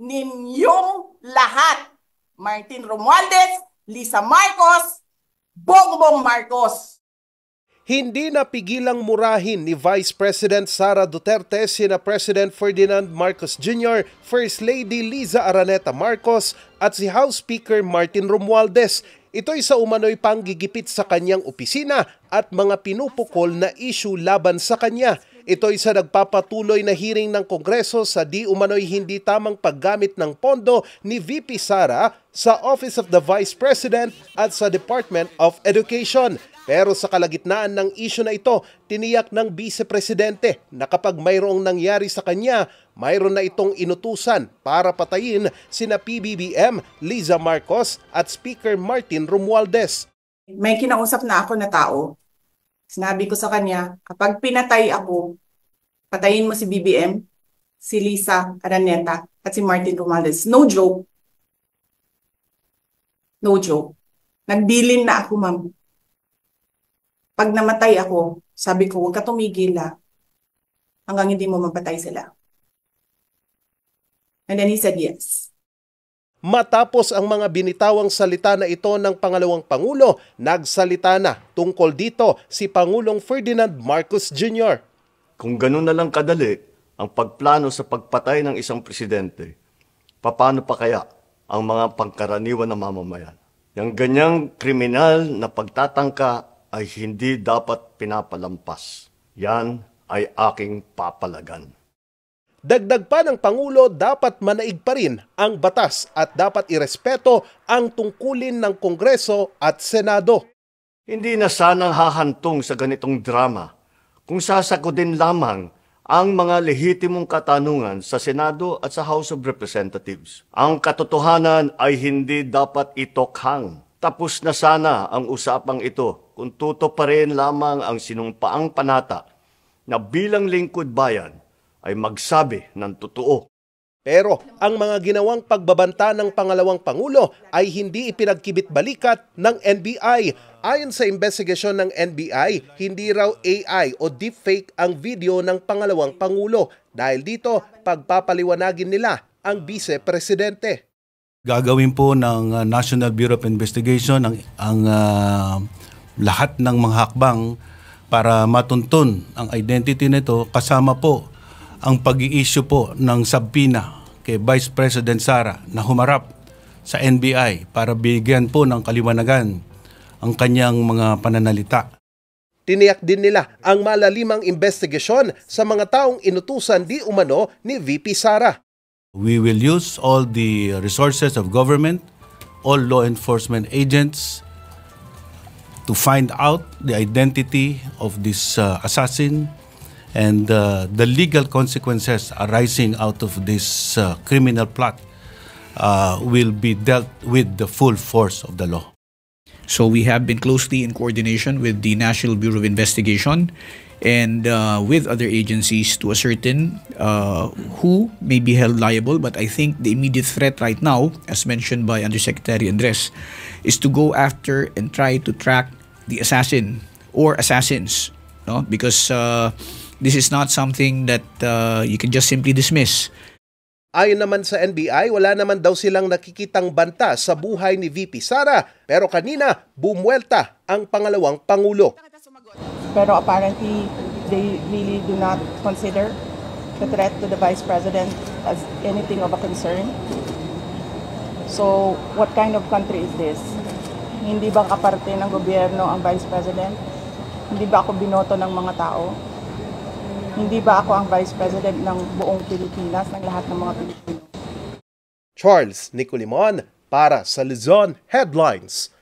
Ninyong lahat. Martin Romualdez, Lisa Marcos, Bongbong Marcos. Hindi napigilang murahin ni Vice President Sara Duterte si na President Ferdinand Marcos Jr., First Lady Liza Araneta Marcos at si House Speaker Martin Romualdez Ito'y sa umano'y panggigipit sa kanyang opisina at mga pinupukol na isyu laban sa kanya. Ito ay sa nagpapatuloy na hearing ng Kongreso sa di umano'y hindi tamang paggamit ng pondo ni VP Sara sa Office of the Vice President at sa Department of Education. Pero sa kalagitnaan ng isyu na ito, tiniyak ng Vice Presidente na kapag mayroong nangyari sa kanya, mayroon na itong inutusan para patayin sina PBBM, Liza Marcos at Speaker Martin Romualdez. May kinausap na ako na tao Sinabi ko sa kanya, kapag pinatay ako, patayin mo si BBM, si Lisa Araneta, at si Martin Romales. No joke. No joke. Nagdilin na ako, ma'am. Pag namatay ako, sabi ko, huwag ka tumigil ah. Hanggang hindi mo mapatay sila. And then he said yes. Matapos ang mga binitawang salita na ito ng pangalawang Pangulo, nagsalita na tungkol dito si Pangulong Ferdinand Marcos Jr. Kung ganun na lang kadali ang pagplano sa pagpatay ng isang presidente, paano pa kaya ang mga pangkaraniwan na mamamayan? Yang ganyang kriminal na pagtatangka ay hindi dapat pinapalampas. Yan ay aking papalagan. Dagdag pa ng Pangulo, dapat manaig pa rin ang batas at dapat irespeto ang tungkulin ng Kongreso at Senado. Hindi na sanang hahantong sa ganitong drama kung sasagodin lamang ang mga lehitimong katanungan sa Senado at sa House of Representatives. Ang katotohanan ay hindi dapat itokhang. Tapos na sana ang usapang ito kung tuto pa rin lamang ang sinumpaang panata na bilang lingkod bayan ay magsabi ng totoo. Pero ang mga ginawang pagbabanta ng pangalawang pangulo ay hindi ipinagkibit-balikat ng NBI. Ayon sa investigasyon ng NBI, hindi raw AI o deepfake ang video ng pangalawang pangulo dahil dito pagpapaliwanagin nila ang vice-presidente. Gagawin po ng uh, National Bureau of Investigation ang, ang uh, lahat ng mga hakbang para matuntun ang identity nito kasama po ang pag iissue po ng subpoena kay Vice President Sara na humarap sa NBI para bigyan po ng kaliwanagan ang kanyang mga pananalita. Tiniyak din nila ang malalimang investigasyon sa mga taong inutusan di umano ni VP Sara. We will use all the resources of government, all law enforcement agents to find out the identity of this uh, assassin and uh, the legal consequences arising out of this uh, criminal plot uh, will be dealt with the full force of the law. So we have been closely in coordination with the National Bureau of Investigation and uh, with other agencies to ascertain uh, who may be held liable. But I think the immediate threat right now, as mentioned by Undersecretary Andres, is to go after and try to track the assassin or assassins. No? Because uh, This is not something that uh, you can just simply dismiss. Ayon naman sa NBI, wala naman daw silang nakikitang banta sa buhay ni VP Sara pero kanina bumuelta ang pangalawang pangulo. Pero apparently they really do not consider the threat to the vice president as anything of a concern. So what kind of country is this? Hindi ba kaparte ng gobyerno ang vice president? Hindi ba ako binoto ng mga tao? Hindi ba ako ang Vice President ng buong Pilipinas, ng lahat ng mga Pilipino? Charles Nicolimon para sa Luzon Headlines.